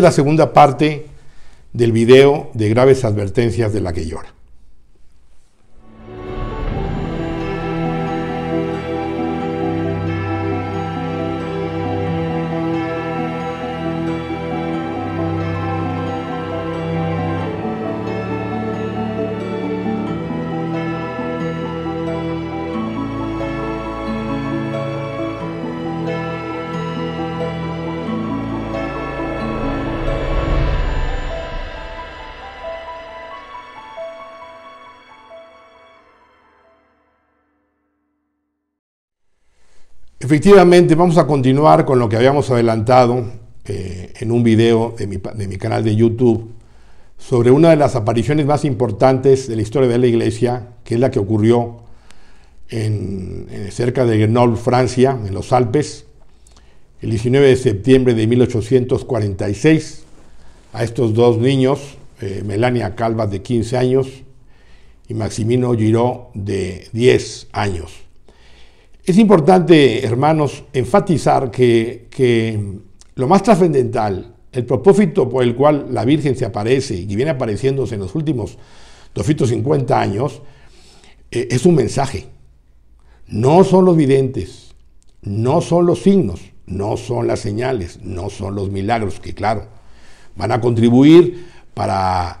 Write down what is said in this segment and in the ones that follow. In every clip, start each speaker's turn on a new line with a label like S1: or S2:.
S1: la segunda parte del video de graves advertencias de la que llora. Efectivamente, vamos a continuar con lo que habíamos adelantado eh, en un video de mi, canal de YouTube sobre una de las apariciones más importantes de la historia de la Iglesia, que es la que ocurrió en, cerca de Grenoble, Francia, en los Alpes, el 19 de septiembre de 1846, a estos dos niños, eh, Melania Calvas de 15 años y Maximino Giró de 10 años. Es importante, hermanos, enfatizar que, lo más trascendental, el propósito por el cual la Virgen se aparece y viene apareciéndose en los últimos 250 años, eh, es un mensaje. No son los videntes, no son los signos, no son las señales, no son los milagros, que claro, van a contribuir para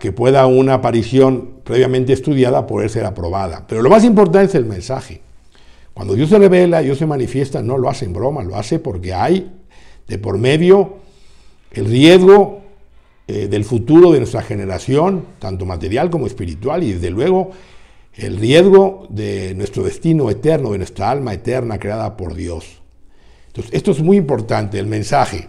S1: que pueda una aparición previamente estudiada poder ser aprobada. Pero lo más importante es el mensaje. Cuando Dios se revela, Dios se manifiesta, no lo hace en broma, lo hace porque hay de por medio el riesgo eh, del futuro de nuestra generación, tanto material como espiritual, y desde luego el riesgo de nuestro destino eterno, de nuestra alma eterna creada por Dios. Entonces, esto es muy importante, el mensaje.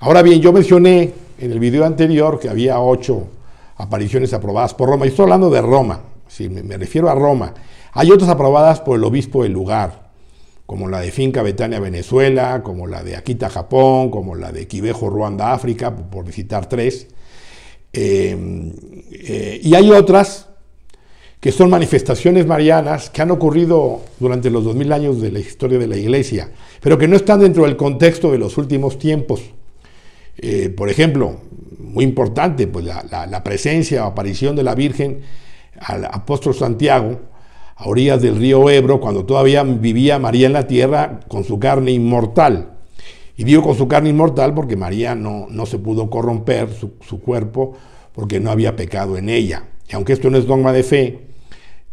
S1: Ahora bien, yo mencioné en el video anterior que había ocho apariciones aprobadas por Roma. y estoy hablando de Roma, si me refiero a Roma. Hay otras aprobadas por el obispo del lugar, como la de Finca Betania Venezuela, como la de Akita Japón, como la de Quibejo Ruanda África, por visitar tres. Em, eh, y hay otras que son manifestaciones marianas que han ocurrido durante los 2000 años de la historia de la Iglesia, pero que no están dentro del contexto de los últimos tiempos. Eh, por ejemplo, muy importante, pues la, la presencia o aparición de la Virgen al apóstol Santiago, a orillas del río Ebro, cuando todavía vivía María en la tierra con su carne inmortal. Y digo con su carne inmortal porque María no, no se pudo corromper su, cuerpo porque no había pecado en ella. Y aunque esto no es dogma de fe,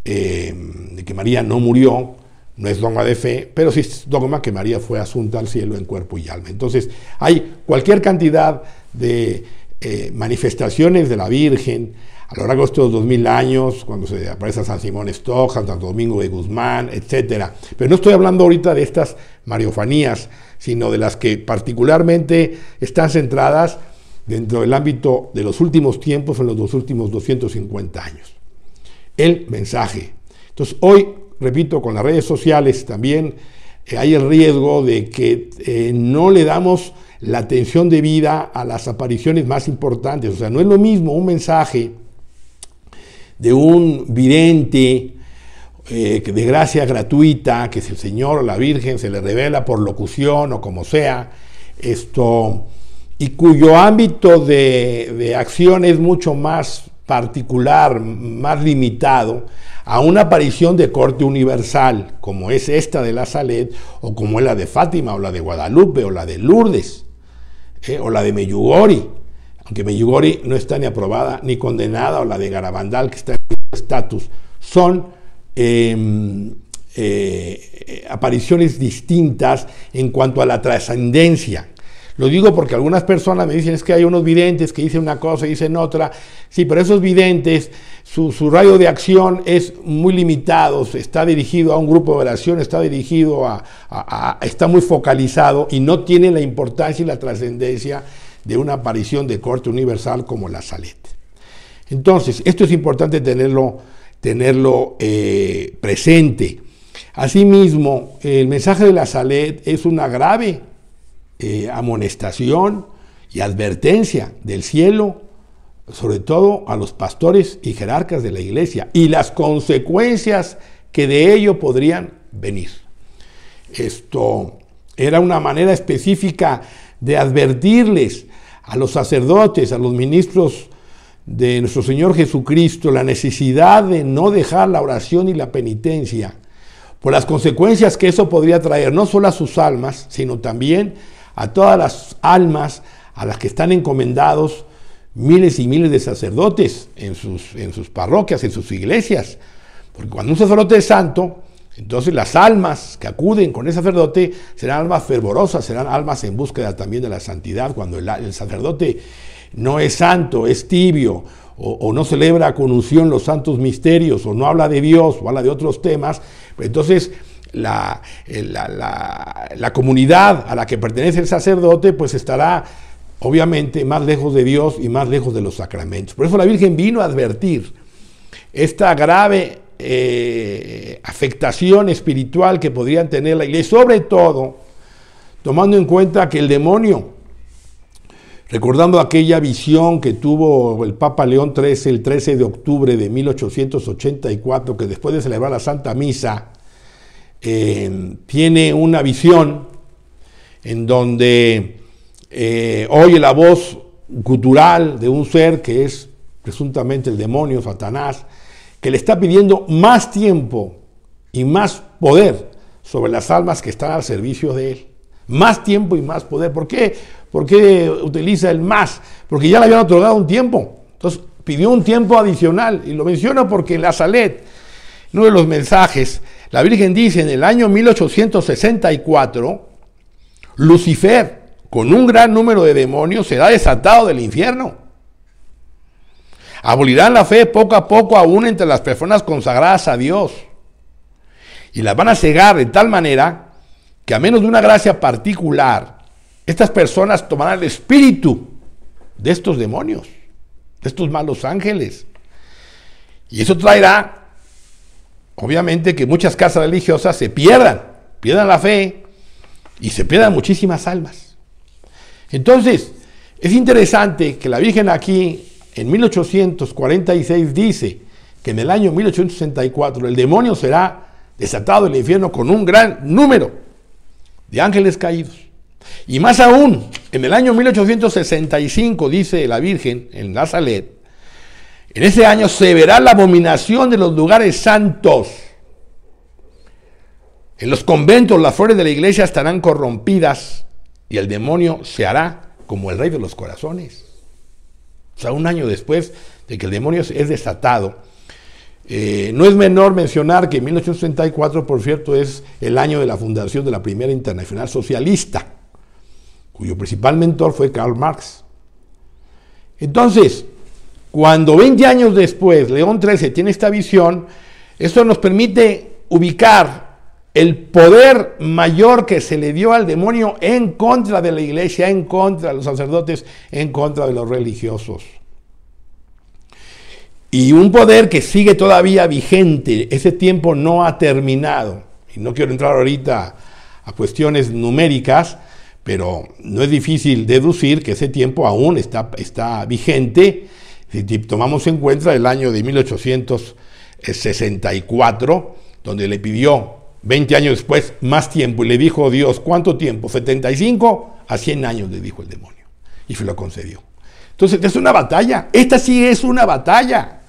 S1: eh, de que María no murió, no es dogma de fe, pero sí es dogma que María fue asunta al cielo en cuerpo y alma. Entonces, hay cualquier cantidad de eh, manifestaciones de la Virgen, a lo largo de estos 2000 años, cuando se aparece San Simón Estoja... ...San Domingo de Guzmán, etc. Pero no estoy hablando ahorita de estas mariofanías, sino de las que particularmente están centradas dentro del ámbito de los últimos tiempos, en los dos últimos 250 años. El mensaje. Entonces, hoy, repito, con las redes sociales también eh, hay el riesgo de que eh, no le damos la atención debida a las apariciones más importantes. O sea, no es lo mismo un mensaje de un vidente eh, de gracia gratuita, que si el Señor o la Virgen se le revela por locución o como sea, esto, y cuyo ámbito de, acción es mucho más particular, más limitado, a una aparición de corte universal, como es esta de la saled o como es la de Fátima, o la de Guadalupe, o la de Lourdes, ¿eh? o la de Meyugori aunque Meyugori no está ni aprobada ni condenada, o la de Garabandal, que está en estatus, son em, eh, apariciones distintas en cuanto a la trascendencia. Lo digo porque algunas personas me dicen es que hay unos videntes que dicen una cosa y dicen otra. Sí, pero esos videntes, su, su radio de acción es muy limitado, está dirigido a un grupo de oración, está dirigido a está muy focalizado y no tiene la importancia y la trascendencia de una aparición de corte universal como la Salet. Entonces, esto es importante tenerlo, tenerlo eh, presente. Asimismo, el mensaje de la Salet es una grave eh, amonestación y advertencia del cielo, sobre todo a los pastores y jerarcas de la iglesia, y las consecuencias que de ello podrían venir. Esto era una manera específica de advertirles a los sacerdotes, a los ministros de nuestro Señor Jesucristo, la necesidad de no dejar la oración y la penitencia, por las consecuencias que eso podría traer, no solo a sus almas, sino también a todas las almas a las que están encomendados miles y miles de sacerdotes en sus, en sus parroquias, en sus iglesias. Porque cuando un sacerdote es santo, entonces las almas que acuden con el sacerdote serán almas fervorosas, serán almas en búsqueda también de la santidad. Cuando el, sacerdote no es santo, es tibio, o, no celebra con unción los santos misterios, o no habla de Dios, o habla de otros temas, pues entonces eh, la, la comunidad a la que pertenece el sacerdote pues estará obviamente más lejos de Dios y más lejos de los sacramentos. Por eso la Virgen vino a advertir esta grave eh, afectación espiritual que podrían tener la iglesia, sobre todo tomando en cuenta que el demonio, recordando aquella visión que tuvo el Papa León XIII el 13 de octubre de 1884, que después de celebrar la Santa Misa, eh, tiene una visión en donde eh, oye la voz cultural de un ser que es presuntamente el demonio, Satanás, que le está pidiendo más tiempo y más poder sobre las almas que están al servicio de Él. Más tiempo y más poder. ¿Por qué? ¿Por utiliza el más? Porque ya le habían otorgado un tiempo. Entonces pidió un tiempo adicional. Y lo menciono porque en la Salet, uno de los mensajes, la Virgen dice, en el año 1864, Lucifer, con un gran número de demonios, será desatado del infierno. Abolirán la fe poco a poco aún entre las personas consagradas a Dios. Y las van a cegar de tal manera que a menos de una gracia particular, estas personas tomarán el espíritu de estos demonios, de estos malos ángeles. Y eso traerá, obviamente, que muchas casas religiosas se pierdan, pierdan la fe y se pierdan muchísimas almas. Entonces, es interesante que la Virgen aquí en 1846 dice que en el año 1864 el demonio será desatado del infierno con un gran número de ángeles caídos. Y más aún, en el año 1865, dice la Virgen en Nazaret, en ese año se verá la abominación de los lugares santos. En los conventos las flores de la iglesia estarán corrompidas y el demonio se hará como el rey de los corazones. O sea, un año después de que el demonio es desatado. Eh, no es menor mencionar que 1834, por cierto, es el año de la fundación de la primera internacional socialista, cuyo principal mentor fue Karl Marx. Entonces, cuando 20 años después León XIII tiene esta visión, esto nos permite ubicar el poder mayor que se le dio al demonio en contra de la iglesia, en contra de los sacerdotes, en contra de los religiosos. Y un poder que sigue todavía vigente, ese tiempo no ha terminado. Y no quiero entrar ahorita a cuestiones numéricas, pero no es difícil deducir que ese tiempo aún está, está vigente. Si tomamos en cuenta el año de 1864, donde le pidió 20 años después, más tiempo. Y le dijo Dios, ¿cuánto tiempo? 75 a 100 años, le dijo el demonio. Y se lo concedió. Entonces, es una batalla. Esta sí es una batalla.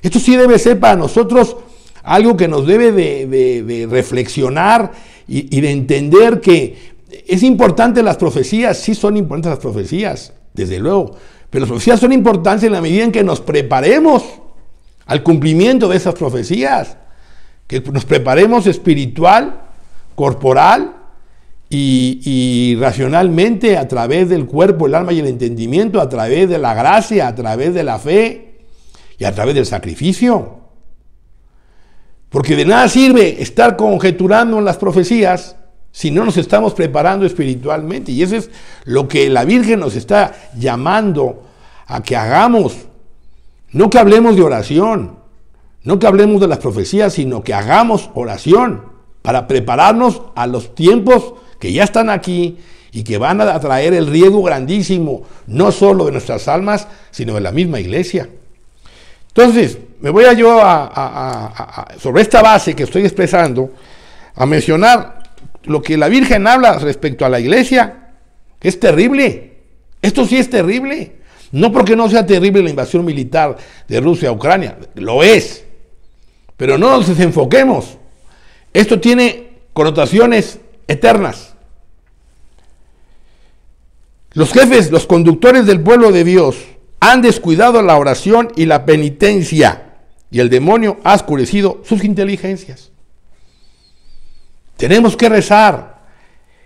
S1: Esto sí debe ser para nosotros algo que nos debe de, reflexionar y, y, de entender que es importante las profecías, sí son importantes las profecías, desde luego, pero las profecías son importantes en la medida en que nos preparemos al cumplimiento de esas profecías que nos preparemos espiritual, corporal y, racionalmente a través del cuerpo, el alma y el entendimiento, a través de la gracia, a través de la fe y a través del sacrificio. Porque de nada sirve estar conjeturando en las profecías si no nos estamos preparando espiritualmente. Y eso es lo que la Virgen nos está llamando a que hagamos. No que hablemos de oración, no que hablemos de las profecías, sino que hagamos oración para prepararnos a los tiempos que ya están aquí y que van a traer el riesgo grandísimo, no solo de nuestras almas, sino de la misma iglesia. Entonces, me voy a yo a, sobre esta base que estoy expresando, a mencionar lo que la Virgen habla respecto a la iglesia, que es terrible. Esto sí es terrible. No porque no sea terrible la invasión militar de Rusia a Ucrania, lo es. Pero no nos desenfoquemos. Esto tiene connotaciones eternas. Los jefes, los conductores del pueblo de Dios han descuidado la oración y la penitencia y el demonio ha oscurecido sus inteligencias. Tenemos que rezar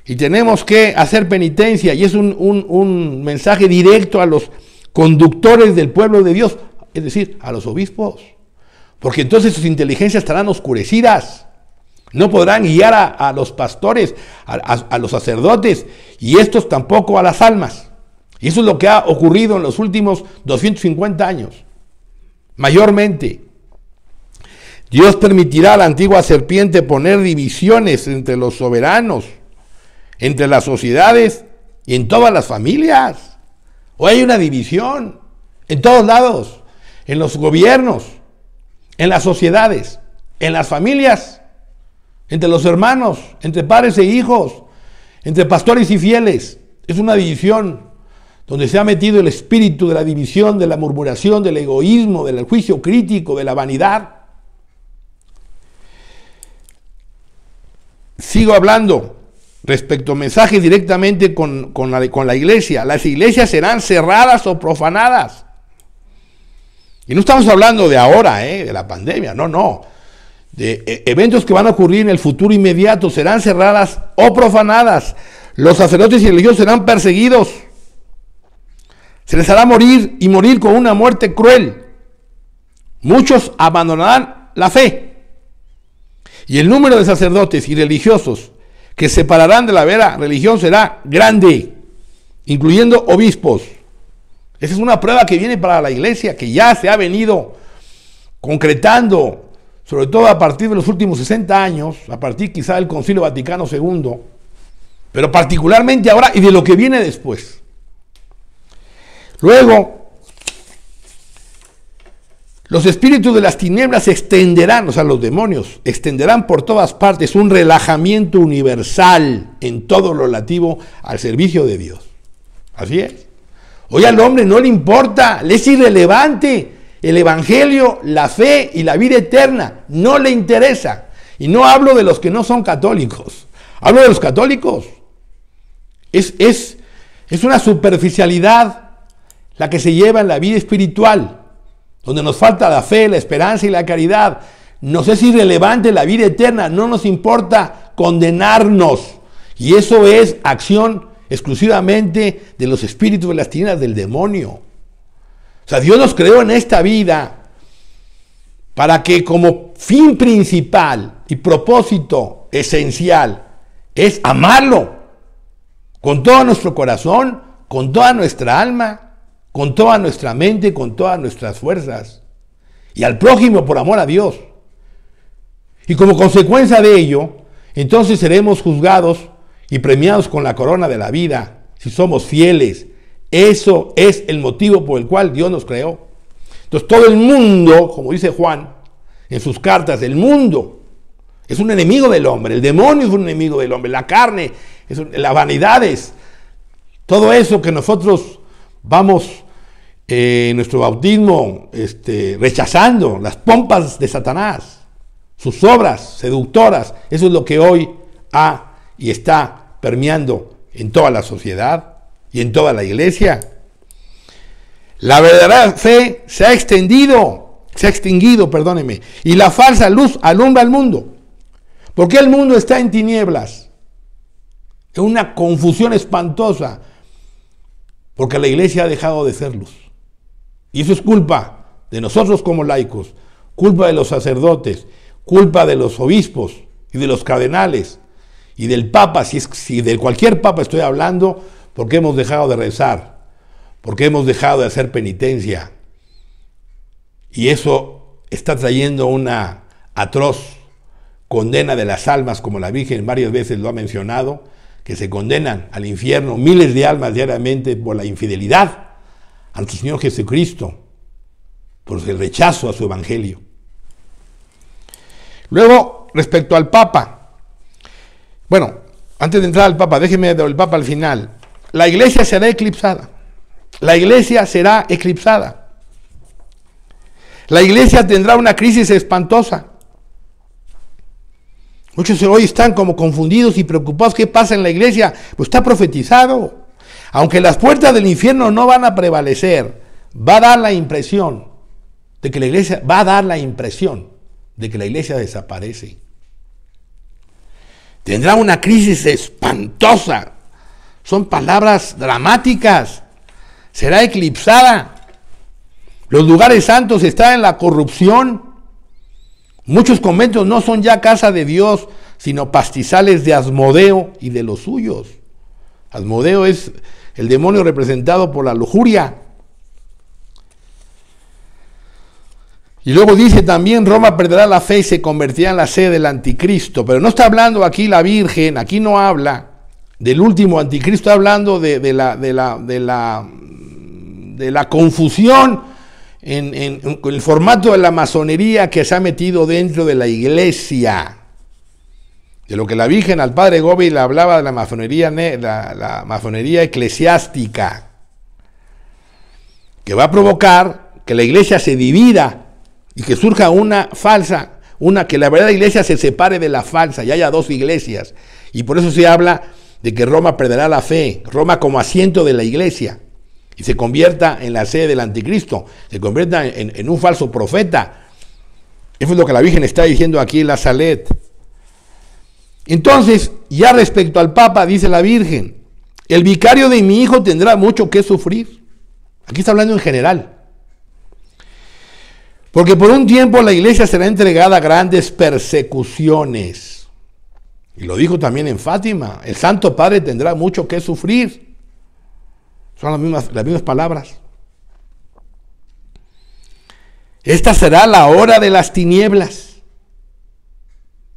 S1: y tenemos que hacer penitencia y es un, un, un mensaje directo a los conductores del pueblo de Dios, es decir, a los obispos porque entonces sus inteligencias estarán oscurecidas. No podrán guiar a, los pastores, a, a, los sacerdotes y estos tampoco a las almas. Y eso es lo que ha ocurrido en los últimos 250 años. Mayormente, Dios permitirá a la antigua serpiente poner divisiones entre los soberanos, entre las sociedades y en todas las familias. Hoy hay una división en todos lados, en los gobiernos, en las sociedades, en las familias, entre los hermanos, entre padres e hijos, entre pastores y fieles. Es una división donde se ha metido el espíritu de la división, de la murmuración, del egoísmo, del juicio crítico, de la vanidad. Sigo hablando respecto a mensajes directamente con, con la iglesia. Las iglesias serán cerradas o profanadas. Y no estamos hablando de ahora, ¿eh? de la pandemia, no, no. De eh, eventos que van a ocurrir en el futuro inmediato serán cerradas o profanadas. Los sacerdotes y religiosos serán perseguidos. Se les hará morir y morir con una muerte cruel. Muchos abandonarán la fe. Y el número de sacerdotes y religiosos que se separarán de la vera religión será grande, incluyendo obispos. Esa es una prueba que viene para la iglesia, que ya se ha venido concretando, sobre todo a partir de los últimos 60 años, a partir quizá del Concilio Vaticano II, pero particularmente ahora y de lo que viene después. Luego, los espíritus de las tinieblas extenderán, o sea, los demonios, extenderán por todas partes un relajamiento universal en todo lo relativo al servicio de Dios. Así es. Hoy al hombre no le importa, le es irrelevante. El Evangelio, la fe y la vida eterna no le interesa. Y no hablo de los que no son católicos, hablo de los católicos. Es, es, es una superficialidad la que se lleva en la vida espiritual, donde nos falta la fe, la esperanza y la caridad. Nos es irrelevante la vida eterna, no nos importa condenarnos. Y eso es acción exclusivamente de los espíritus de las tinieblas del demonio. O sea, Dios nos creó en esta vida para que como fin principal y propósito esencial es amarlo con todo nuestro corazón, con toda nuestra alma, con toda nuestra mente, con todas nuestras fuerzas. Y al prójimo por amor a Dios. Y como consecuencia de ello, entonces seremos juzgados y premiados con la corona de la vida si somos fieles. Eso es el motivo por el cual Dios nos creó. Entonces todo el mundo, como dice Juan en sus cartas, el mundo es un enemigo del hombre, el demonio es un enemigo del hombre, la carne, es las vanidades, todo eso que nosotros vamos en eh, nuestro bautismo este, rechazando, las pompas de Satanás, sus obras seductoras, eso es lo que hoy ha y está permeando en toda la sociedad y en toda la iglesia. La verdadera fe se ha extendido, se ha extinguido, perdóneme, y la falsa luz alumbra al mundo. Porque el mundo está en tinieblas, en una confusión espantosa, porque la iglesia ha dejado de ser luz. Y eso es culpa de nosotros como laicos, culpa de los sacerdotes, culpa de los obispos y de los cardenales, y del Papa, si, es, si de cualquier Papa estoy hablando, porque hemos dejado de rezar, porque hemos dejado de hacer penitencia. Y eso está trayendo una atroz condena de las almas, como la Virgen varias veces lo ha mencionado, que se condenan al infierno miles de almas diariamente por la infidelidad al Señor Jesucristo, por el rechazo a su evangelio. Luego, respecto al Papa, bueno, antes de entrar al Papa, déjeme el Papa al final. La iglesia será eclipsada. La iglesia será eclipsada. La iglesia tendrá una crisis espantosa. Muchos hoy están como confundidos y preocupados. ¿Qué pasa en la iglesia? Pues está profetizado. Aunque las puertas del infierno no van a prevalecer, va a dar la impresión de que la iglesia, va a dar la impresión de que la iglesia desaparece. Tendrá una crisis espantosa. Son palabras dramáticas. Será eclipsada. Los lugares santos están en la corrupción. Muchos conventos no son ya casa de Dios, sino pastizales de Asmodeo y de los suyos. Asmodeo es el demonio representado por la lujuria. Y luego dice también, Roma perderá la fe y se convertirá en la sede del anticristo. Pero no está hablando aquí la Virgen, aquí no habla del último anticristo, está hablando de, la, la, de la, de la confusión en, el formato de la masonería que se ha metido dentro de la iglesia. De lo que la Virgen al padre Gobi le hablaba de la masonería, la masonería eclesiástica, que va a provocar que la iglesia se divida y que surja una falsa, una que la verdadera iglesia se separe de la falsa y haya dos iglesias. Y por eso se habla de que Roma perderá la fe, Roma como asiento de la iglesia, y se convierta en la sede del anticristo, se convierta en, en un falso profeta. Eso es lo que la Virgen está diciendo aquí en la Salet. Entonces, ya respecto al Papa, dice la Virgen, el vicario de mi hijo tendrá mucho que sufrir. Aquí está hablando en general. Porque por un tiempo la iglesia será entregada a grandes persecuciones. Y lo dijo también en Fátima, el Santo Padre tendrá mucho que sufrir. Son las mismas, las mismas palabras. Esta será la hora de las tinieblas.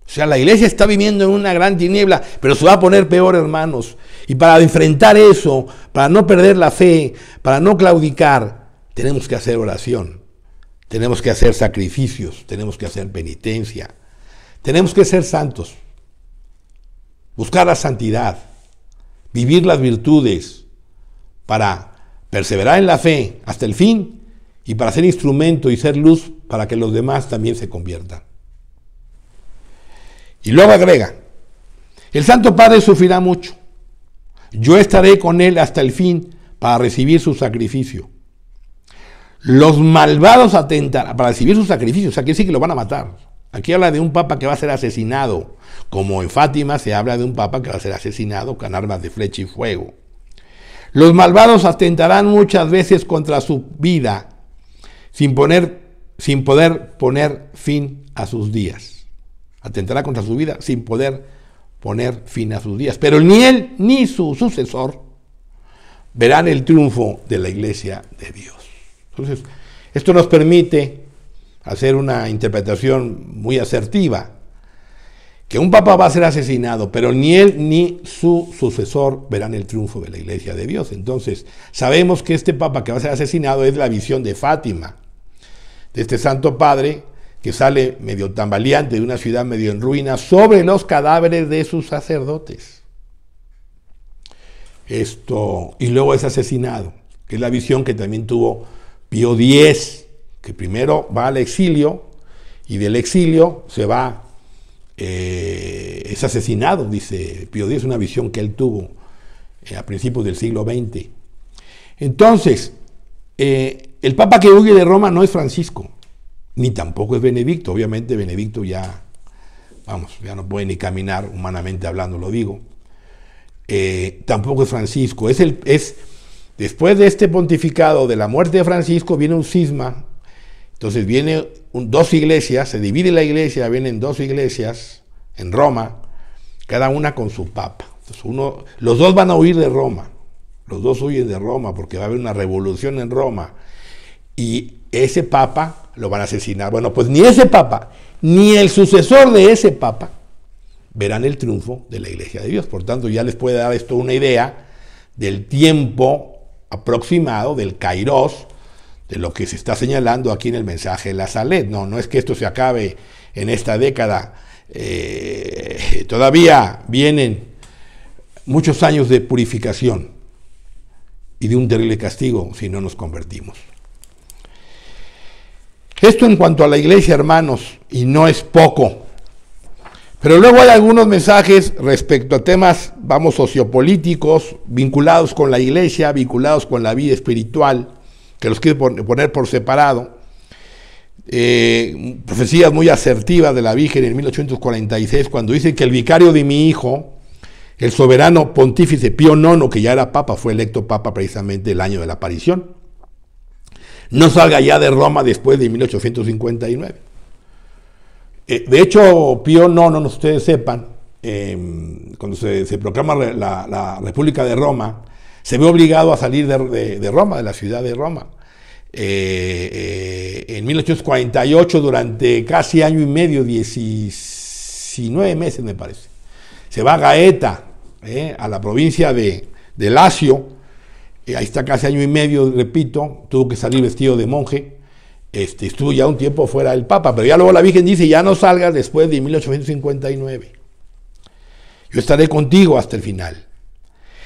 S1: O sea, la iglesia está viviendo en una gran tiniebla, pero se va a poner peor, hermanos. Y para enfrentar eso, para no perder la fe, para no claudicar, tenemos que hacer oración. Tenemos que hacer sacrificios, tenemos que hacer penitencia, tenemos que ser santos, buscar la santidad, vivir las virtudes para perseverar en la fe hasta el fin y para ser instrumento y ser luz para que los demás también se conviertan. Y luego agrega, el Santo Padre sufrirá mucho. Yo estaré con él hasta el fin para recibir su sacrificio. Los malvados atentarán para recibir sus sacrificios. aquí sí que lo van a matar. Aquí habla de un papa que va a ser asesinado. Como en Fátima se habla de un papa que va a ser asesinado con armas de flecha y fuego. Los malvados atentarán muchas veces contra su vida sin, sin poder poner fin a sus días. Atentará contra su vida sin poder poner fin a sus días. Pero ni él ni su sucesor verán el triunfo de la iglesia de Dios. Entonces, esto nos permite hacer una interpretación muy asertiva, que un papa va a ser asesinado, pero ni él ni su sucesor verán el triunfo de la iglesia de Dios. Entonces, sabemos que este papa que va a ser asesinado es la visión de Fátima, de este santo padre que sale medio tambaleante de una ciudad medio en ruinas sobre los cadáveres de sus sacerdotes. Esto, y luego es asesinado, que es la visión que también tuvo Pío X, que primero va al exilio y del exilio se va, eh, es asesinado, dice Pío X, una visión que él tuvo eh, a principios del siglo XX. Entonces, eh, el Papa que huye de Roma no es Francisco, ni tampoco es Benedicto. Obviamente Benedicto ya, vamos, ya no puede ni caminar humanamente hablando, lo digo. tampoco es Francisco, es el... Es, Después de este pontificado, de la muerte de Francisco, viene un cisma. Entonces viene dos iglesias, se divide la iglesia, vienen dos iglesias en Roma, cada una con su papa. los dos van a huir de Roma, los dos huyen de Roma porque va a haber una revolución en Roma. Y ese papa lo van a asesinar. Bueno, pues ni ese papa, ni el sucesor de ese papa verán el triunfo de la iglesia de Dios. Por tanto, ya les puede dar esto una idea del tiempo aproximado del Cairós de lo que se está señalando aquí en el mensaje de la Saled. No, no es que esto se acabe en esta década. Eh, todavía vienen muchos años de purificación y de un terrible castigo si no nos convertimos. Esto en cuanto a la iglesia, hermanos, y no es poco. Pero luego hay algunos mensajes respecto a temas, vamos, sociopolíticos, vinculados con la iglesia, vinculados con la vida espiritual, que los quiero poner por separado. Eh, profecías muy asertivas de la Virgen en 1846, cuando dice que el vicario de mi hijo, el soberano pontífice Pío IX, que ya era papa, fue electo papa precisamente el año de la aparición, no salga ya de Roma después de 1859. Eh, de hecho, Pío no, no, ustedes sepan, em, cuando se, proclama la, República de Roma, se ve obligado a salir de, Roma, de la ciudad de Roma. Eh, eh, en 1848, durante casi año y medio, 19 meses me parece, se va a Gaeta, a la provincia de, de Lacio, ahí está casi año y medio, repito, tuvo que salir vestido de monje, este, estuvo ya un tiempo fuera del Papa, pero ya luego la Virgen dice, ya no salgas después de 1859. Yo estaré contigo hasta el final.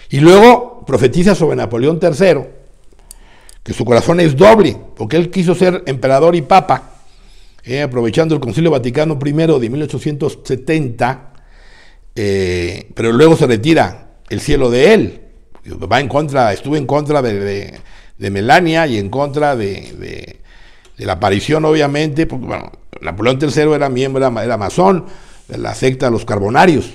S1: Y luego profetiza sobre Napoleón III, que su corazón es doble, porque él quiso ser emperador y papa, eh, aprovechando el Concilio Vaticano I de 1870, eh, pero luego se retira el cielo de él. Va en contra, estuvo en contra de, Melania y en contra de de la aparición, obviamente, porque bueno, Napoleón III era miembro, la masón, de la secta de los carbonarios,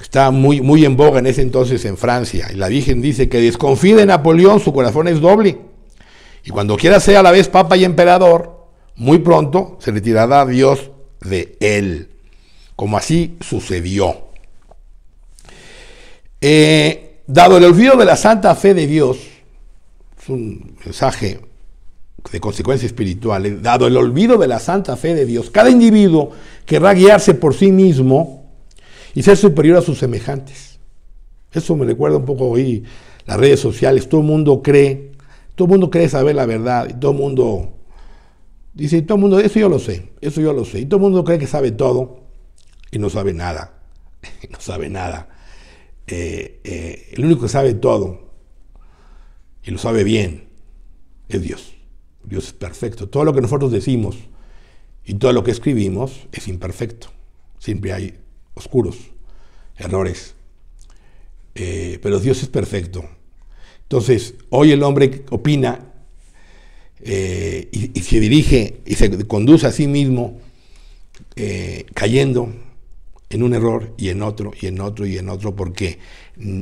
S1: está muy, muy en boga en ese entonces en Francia. Y la Virgen dice que desconfía de Napoleón, su corazón es doble. Y cuando quiera ser a la vez papa y emperador, muy pronto se retirará Dios de él. Como así sucedió. Eh, dado el olvido de la santa fe de Dios, es un mensaje de consecuencias espirituales, eh, dado el olvido de la santa fe de Dios, cada individuo querrá guiarse por sí mismo y ser superior a sus semejantes. Eso me recuerda un poco hoy las redes sociales, todo el mundo cree, todo el mundo cree saber la verdad, y todo el mundo dice, todo el mundo, eso yo lo sé, eso yo lo sé, y todo el mundo cree que sabe todo y no sabe nada, no sabe nada. Eh, eh, el único que sabe todo y lo sabe bien es Dios. Dios es perfecto. Todo lo que nosotros decimos y todo lo que escribimos es imperfecto. Siempre hay oscuros, errores. Eh, pero Dios es perfecto. Entonces, hoy el hombre opina eh, y, se dirige y se conduce a sí mismo eh, cayendo en un error y en otro y en otro y en otro porque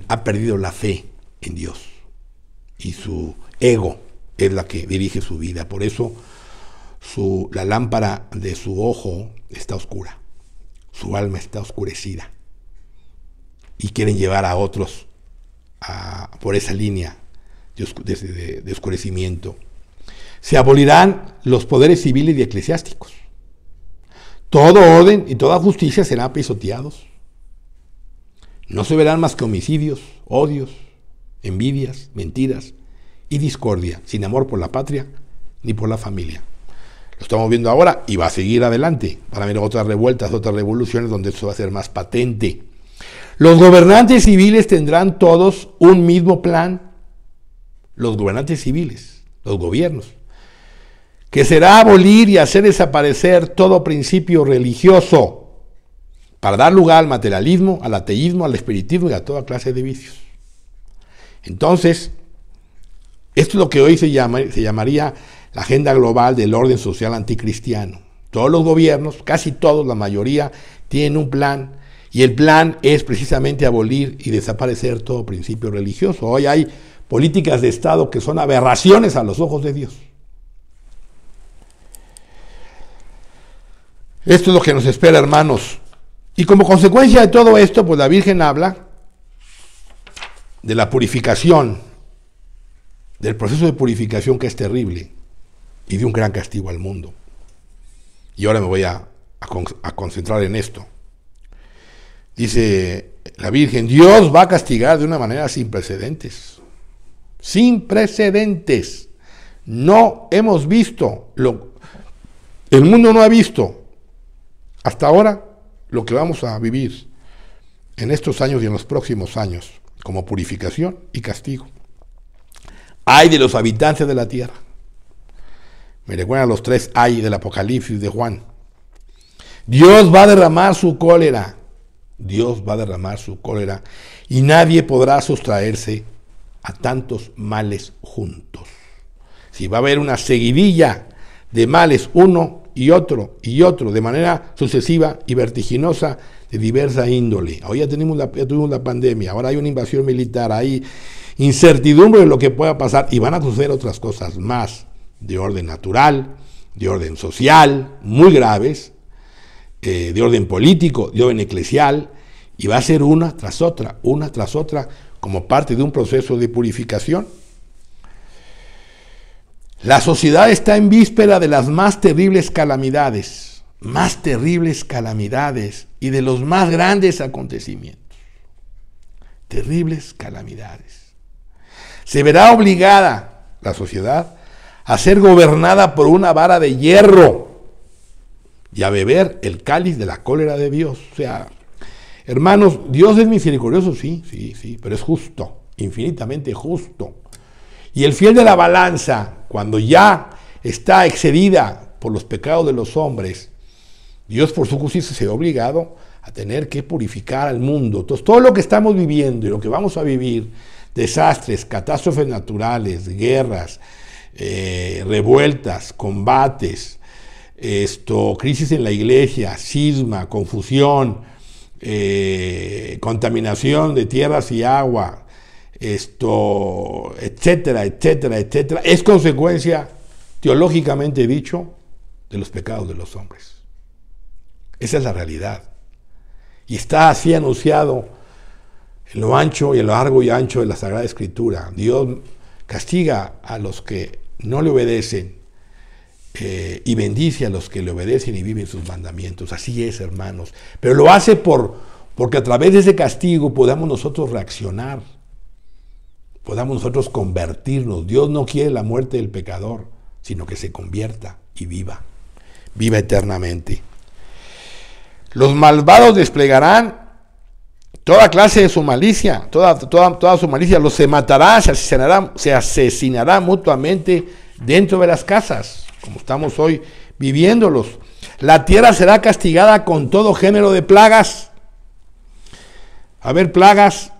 S1: ha perdido la fe en Dios y su ego es la que dirige su vida. Por eso su, la lámpara de su ojo está oscura, su alma está oscurecida. Y quieren llevar a otros por esa línea de, de oscurecimiento. Se abolirán los poderes civiles y eclesiásticos. Todo orden y toda justicia serán pisoteados. No se verán más que homicidios, odios, envidias, mentiras, y discordia, sin amor por la patria ni por la familia. Lo estamos viendo ahora y va a seguir adelante. Van a haber otras revueltas, otras revoluciones donde esto va a ser más patente. Los gobernantes civiles tendrán todos un mismo plan. Los gobernantes civiles, los gobiernos. Que será abolir y hacer desaparecer todo principio religioso para dar lugar al materialismo, al ateísmo, al espiritismo y a toda clase de vicios. Entonces, esto es lo que hoy se, llama, se llamaría la agenda global del orden social anticristiano. Todos los gobiernos, casi todos, la mayoría, tienen un plan y el plan es precisamente abolir y desaparecer todo principio religioso. Hoy hay políticas de Estado que son aberraciones a los ojos de Dios. Esto es lo que nos espera, hermanos. Y como consecuencia de todo esto, pues la Virgen habla de la purificación del proceso de purificación que es terrible y de un gran castigo al mundo. Y ahora me voy a, concentrar en esto. Dice la Virgen, Dios va a castigar de una manera sin precedentes. Sin precedentes. No hemos visto, lo, el mundo no ha visto hasta ahora lo que vamos a vivir en estos años y en los próximos años como purificación y castigo. Ay de los habitantes de la tierra. Me recuerdan los tres ay del Apocalipsis de Juan. Dios va a derramar su cólera. Dios va a derramar su cólera y nadie podrá sustraerse a tantos males juntos. Si va a haber una seguidilla de males uno y otro y otro de manera sucesiva y vertiginosa de diversa índole. Ahora ya, tenemos la, tuvimos la pandemia, ahora hay una invasión militar, ahí incertidumbre de lo que pueda pasar y van a suceder otras cosas más de orden natural, de orden social, muy graves, eh, de orden político, de orden eclesial, y va a ser una tras otra, una tras otra, como parte de un proceso de purificación. La sociedad está en víspera de las más terribles calamidades, más terribles calamidades y de los más grandes acontecimientos. Terribles calamidades se verá obligada la sociedad a ser gobernada por una vara de hierro y a beber el cáliz de la cólera de Dios. O sea, hermanos, Dios es misericordioso, sí, sí, sí, pero es justo, infinitamente justo. Y el fiel de la balanza, cuando ya está excedida por los pecados de los hombres, Dios por su justicia se ha obligado a tener que purificar al mundo. Entonces, todo lo que estamos viviendo y lo que vamos a vivir desastres, catástrofes naturales, guerras, eh, revueltas, combates, esto, crisis en la iglesia, cisma, confusión, eh, contaminación de tierras y agua, esto, etcétera, etcétera, etcétera, es consecuencia, teológicamente dicho, de los pecados de los hombres. Esa es la realidad. Y está así anunciado en lo ancho y en lo largo y ancho de la Sagrada Escritura. Dios castiga a los que no le obedecen eh, y bendice a los que le obedecen y viven sus mandamientos. Así es, hermanos. Pero lo hace por, porque a través de ese castigo podamos nosotros reaccionar, podamos nosotros convertirnos. Dios no quiere la muerte del pecador, sino que se convierta y viva, viva eternamente. Los malvados desplegarán toda clase de su malicia, toda, toda, su malicia, los se matará, se asesinará, se asesinará mutuamente dentro de las casas, como estamos hoy viviéndolos. La tierra será castigada con todo género de plagas. A ver, plagas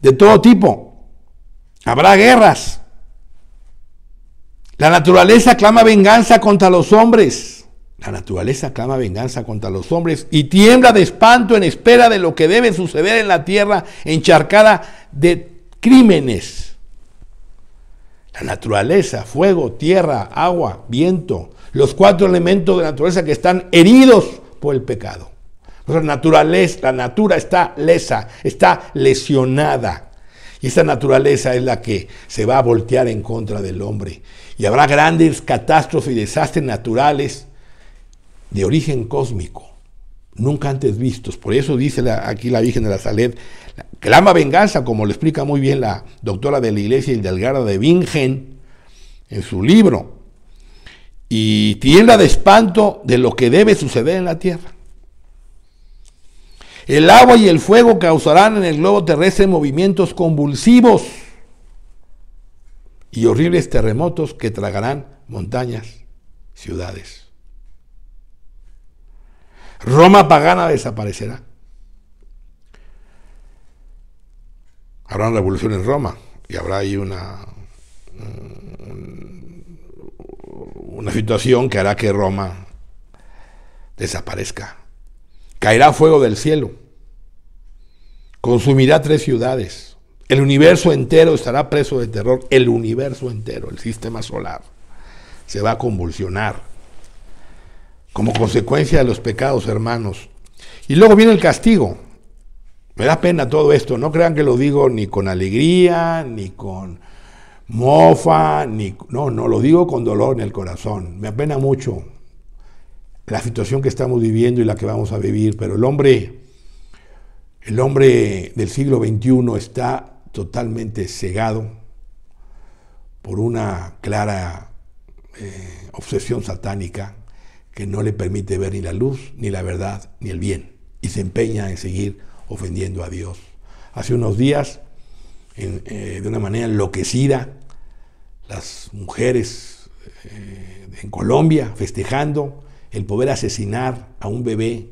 S1: de todo tipo. Habrá guerras. La naturaleza clama venganza contra los hombres. La naturaleza clama venganza contra los hombres y tiembla de espanto en espera de lo que debe suceder en la tierra encharcada de crímenes. La naturaleza, fuego, tierra, agua, viento, los cuatro elementos de la naturaleza que están heridos por el pecado. La naturaleza, la natura está lesa, está lesionada. Y esa naturaleza es la que se va a voltear en contra del hombre. Y habrá grandes catástrofes y desastres naturales de origen cósmico, nunca antes vistos. Por eso dice aquí la Virgen de la Salet, clama venganza, como lo explica muy bien la doctora de la Iglesia delgada de Vingen en su libro, y tienda de espanto de lo que debe suceder en la tierra. El agua y el fuego causarán en el globo terrestre movimientos convulsivos y horribles terremotos que tragarán montañas, ciudades. Roma pagana desaparecerá. Habrá una revolución en Roma y habrá ahí una, mm, una situación que hará que Roma desaparezca. Caerá fuego del cielo, consumirá tres ciudades, el universo entero estará preso de terror, el universo entero, el sistema solar se va a convulsionar como consecuencia de los pecados, hermanos. Y luego viene el castigo. Me da pena todo esto, no crean que lo digo ni con alegría, ni con mofa, ni... No, no, lo digo con dolor en el corazón. Me apena mucho la situación que estamos viviendo y la que vamos a vivir, pero el hombre, el hombre del siglo XXI está totalmente cegado por una clara eh, obsesión satánica que no le permite ver ni la luz, ni la verdad, ni el bien, y se empeña en seguir ofendiendo a Dios. Hace unos días, eh, de una manera enloquecida, las mujeres eh, en Colombia festejando el poder asesinar a un bebé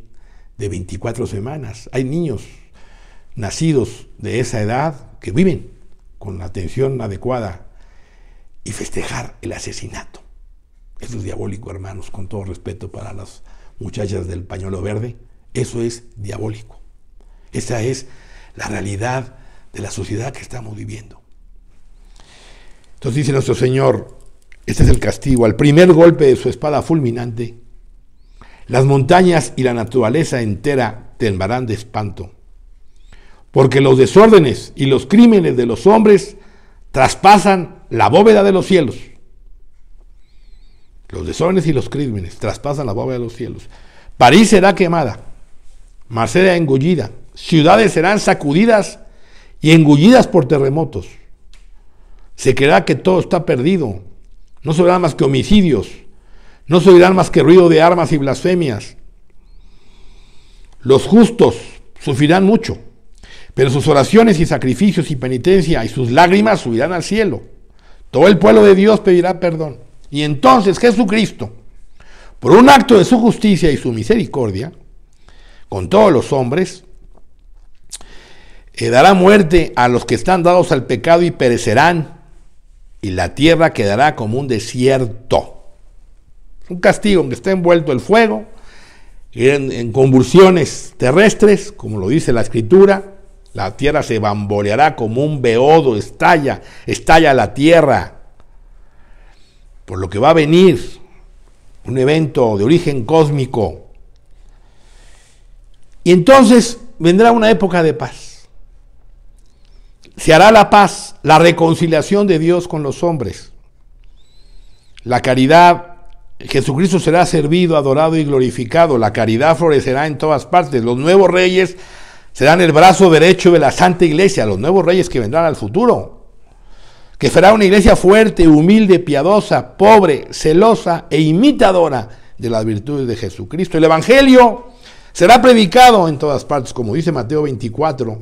S1: de 24 semanas. Hay niños nacidos de esa edad que viven con la atención adecuada y festejar el asesinato. Eso es diabólico, hermanos, con todo respeto para las muchachas del pañuelo verde. Eso es diabólico. Esa es la realidad de la sociedad que estamos viviendo. Entonces dice nuestro Señor, este es el castigo, al primer golpe de su espada fulminante, las montañas y la naturaleza entera temblarán de espanto, porque los desórdenes y los crímenes de los hombres traspasan la bóveda de los cielos los desórdenes y los crímenes traspasan la bóveda de los cielos. París será quemada, Marsella engullida, ciudades serán sacudidas y engullidas por terremotos. Se creerá que todo está perdido. No se más que homicidios. No se más que ruido de armas y blasfemias. Los justos sufrirán mucho, pero sus oraciones y sacrificios y penitencia y sus lágrimas subirán al cielo. Todo el pueblo de Dios pedirá perdón. Y entonces Jesucristo, por un acto de su justicia y su misericordia, con todos los hombres, eh, dará muerte a los que están dados al pecado y perecerán, y la tierra quedará como un desierto. Un castigo en que está envuelto el fuego, en, en convulsiones terrestres, como lo dice la escritura, la tierra se bamboleará como un beodo, estalla, estalla la tierra por lo que va a venir, un evento de origen cósmico. Y entonces vendrá una época de paz. Se hará la paz, la reconciliación de Dios con los hombres. La caridad, Jesucristo será servido, adorado y glorificado. La caridad florecerá en todas partes. Los nuevos reyes serán el brazo derecho de la Santa Iglesia, los nuevos reyes que vendrán al futuro que será una iglesia fuerte, humilde, piadosa, pobre, celosa e imitadora de las virtudes de Jesucristo. El Evangelio será predicado en todas partes, como dice Mateo 24,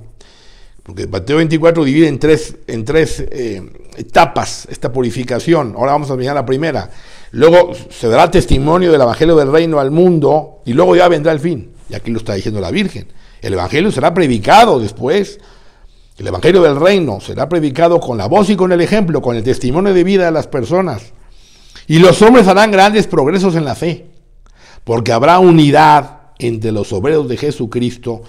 S1: porque Mateo 24 divide en tres, en eh, etapas esta purificación. Ahora vamos a mirar la primera. Luego se dará testimonio del Evangelio del Reino al mundo y luego ya vendrá el fin. Y aquí lo está diciendo la Virgen. El Evangelio será predicado después el Evangelio del Reino será predicado con la voz y con el ejemplo, con el testimonio de vida de las personas. Y los hombres harán grandes progresos en la fe, porque habrá unidad entre los obreros de Jesucristo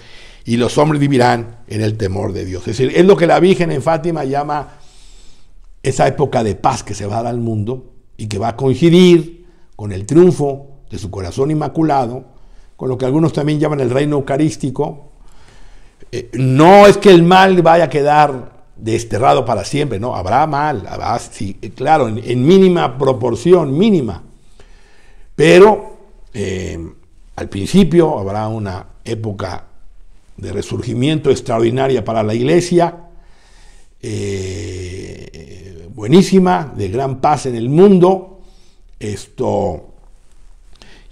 S1: y los hombres vivirán en el temor de Dios. Es decir, es lo que la Virgen en Fátima llama esa época de paz que se va a dar al mundo y que va a coincidir con el triunfo de su corazón inmaculado, con lo que algunos también llaman el reino eucarístico, eh, no es que el mal vaya a quedar desterrado para siempre, no, habrá mal, eh, claro, en, mínima proporción, mínima. Pero eh, al principio habrá una época de resurgimiento extraordinaria para la iglesia, buenísima, de gran paz en el mundo. Esto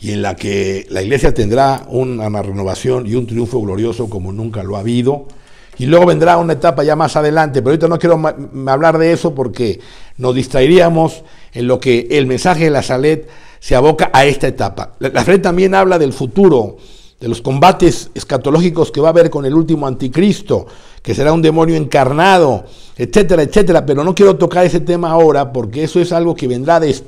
S1: y en la que la iglesia tendrá una renovación y un triunfo glorioso como nunca lo ha habido. Y luego vendrá una etapa ya más adelante, pero ahorita no quiero hablar de eso porque nos distraeríamos en lo que el mensaje de la Salet se aboca a esta etapa. La, la Salet también habla del futuro, de los combates escatológicos que va a haber con el último anticristo, que será un demonio encarnado, etcétera, etcétera. Pero no quiero tocar ese tema ahora porque eso es algo que vendrá, es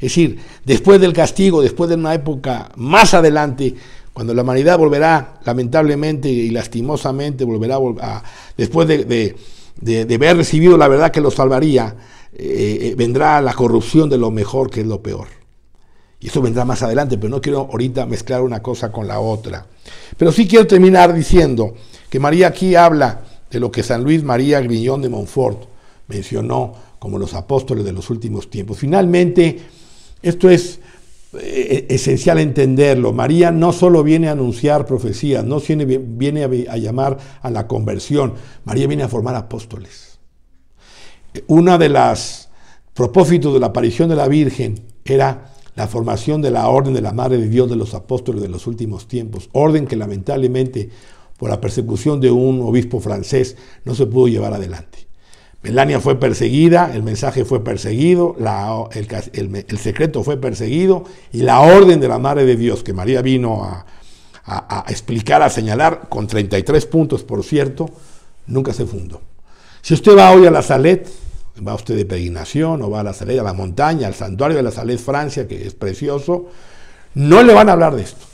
S1: decir, después del castigo, después de una época más adelante, cuando la humanidad volverá, lamentablemente y lastimosamente, volverá a, después de, haber recibido la verdad que lo salvaría, eh, eh, vendrá la corrupción de lo mejor que es lo peor. Y eso vendrá más adelante, pero no quiero ahorita mezclar una cosa con la otra. Pero sí quiero terminar diciendo que María aquí habla de lo que San Luis María Griñón de Montfort mencionó como los apóstoles de los últimos tiempos. Finalmente, esto es eh, eh, esencial entenderlo. María no solo viene a anunciar profecías, no viene a llamar a la conversión, María viene a formar apóstoles. Una de los propósitos de la aparición de la Virgen era la formación de la orden de la Madre de Dios de los apóstoles de los últimos tiempos, orden que lamentablemente por la persecución de un obispo francés, no se pudo llevar adelante. Melania fue perseguida, el mensaje fue perseguido, el, secreto fue perseguido y la orden de la Madre de Dios que María vino a, explicar, a señalar, con 33 puntos por cierto, nunca se fundó. Si usted va hoy a la Salet, va usted de peregrinación o va a la Salet, a la montaña, al santuario de la Salet, Francia, que es precioso, no le van a hablar de esto.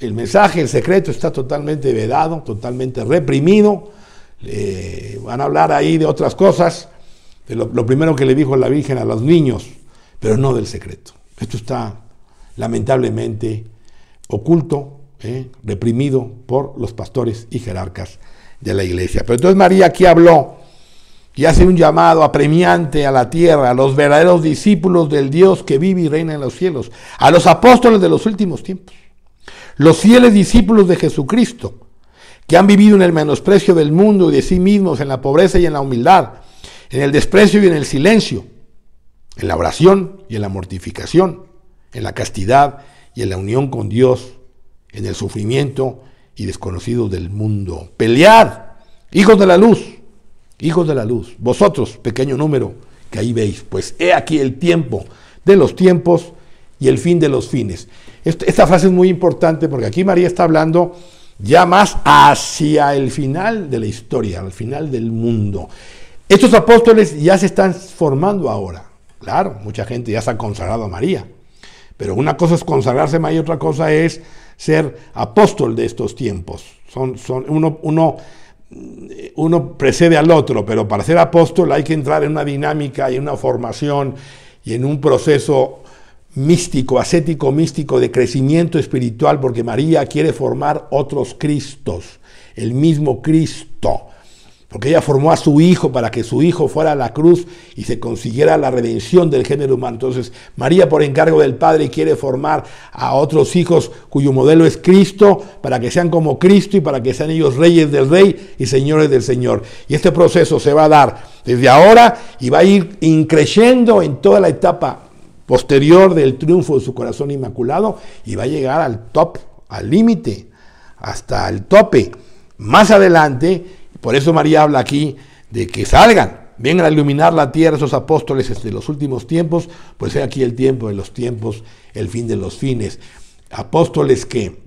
S1: El mensaje, el secreto está totalmente vedado, totalmente reprimido. Eh, van a hablar ahí de otras cosas, de lo, primero que le dijo la Virgen a los niños, pero no del secreto. Esto está lamentablemente oculto, eh, reprimido por los pastores y jerarcas de la iglesia. Pero entonces María aquí habló y hace un llamado apremiante a la tierra, a los verdaderos discípulos del Dios que vive y reina en los cielos, a los apóstoles de los últimos tiempos. Los fieles discípulos de Jesucristo, que han vivido en el menosprecio del mundo y de sí mismos, en la pobreza y en la humildad, en el desprecio y en el silencio, en la oración y en la mortificación, en la castidad y en la unión con Dios, en el sufrimiento y desconocido del mundo. Pelead, hijos de la luz, hijos de la luz, vosotros, pequeño número que ahí veis, pues he aquí el tiempo de los tiempos y el fin de los fines. Este, esta frase es muy importante porque aquí María está hablando ya más hacia el final de la historia, al final del mundo. Estos apóstoles ya se están formando ahora. Claro, mucha gente ya se ha consagrado a María. Pero una cosa es consagrarse a María y otra cosa es ser apóstol de estos tiempos. Son, son uno, uno, mm, uno precede al otro, pero para ser apóstol hay que entrar en una dinámica y en una formación y en un proceso místico, ascético, místico, de crecimiento espiritual, porque María quiere formar otros Cristos, el mismo Cristo, porque ella formó a su hijo para que su hijo fuera a la cruz y se consiguiera la redención del género humano. Entonces, María, por encargo del Padre, quiere formar a otros hijos cuyo modelo es Cristo, para que sean como Cristo y para que sean ellos reyes del rey y señores del Señor. Y este proceso se va a dar desde ahora y va a ir increyendo en toda la etapa posterior del triunfo de su corazón inmaculado y va a llegar al top, al límite, hasta el tope. Más adelante, por eso María habla aquí de que salgan, vengan a iluminar la tierra esos apóstoles de los últimos tiempos, pues es aquí el tiempo de los tiempos, el fin de los fines. Apóstoles que,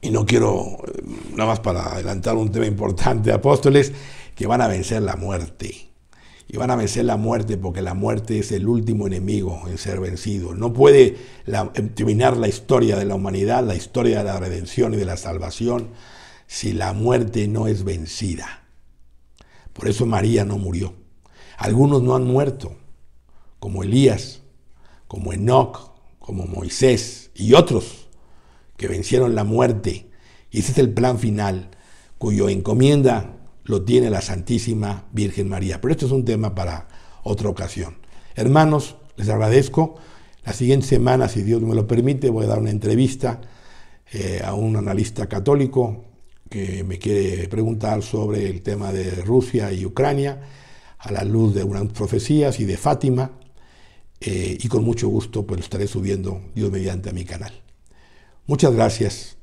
S1: y no quiero, eh, nada más para adelantar un tema importante, apóstoles que van a vencer la muerte y van a vencer la muerte, porque la muerte es el último enemigo en ser vencido. No puede em, terminar la historia de la humanidad, la historia de la redención y de la salvación, si la muerte no es vencida. Por eso María no murió. Algunos no han muerto, como Elías, como Enoch, como Moisés y otros que vencieron la muerte. Y ese es el plan final, cuyo encomienda lo tiene la Santísima Virgen María. Pero esto es un tema para otra ocasión. Hermanos, les agradezco. La siguiente semana, si Dios me lo permite, voy a dar una entrevista eh, a un analista católico que me quiere preguntar sobre el tema de Rusia y Ucrania a la luz de unas profecías y de Fátima. Eh, y con mucho gusto pues lo estaré subiendo Dios mediante a mi canal. Muchas gracias.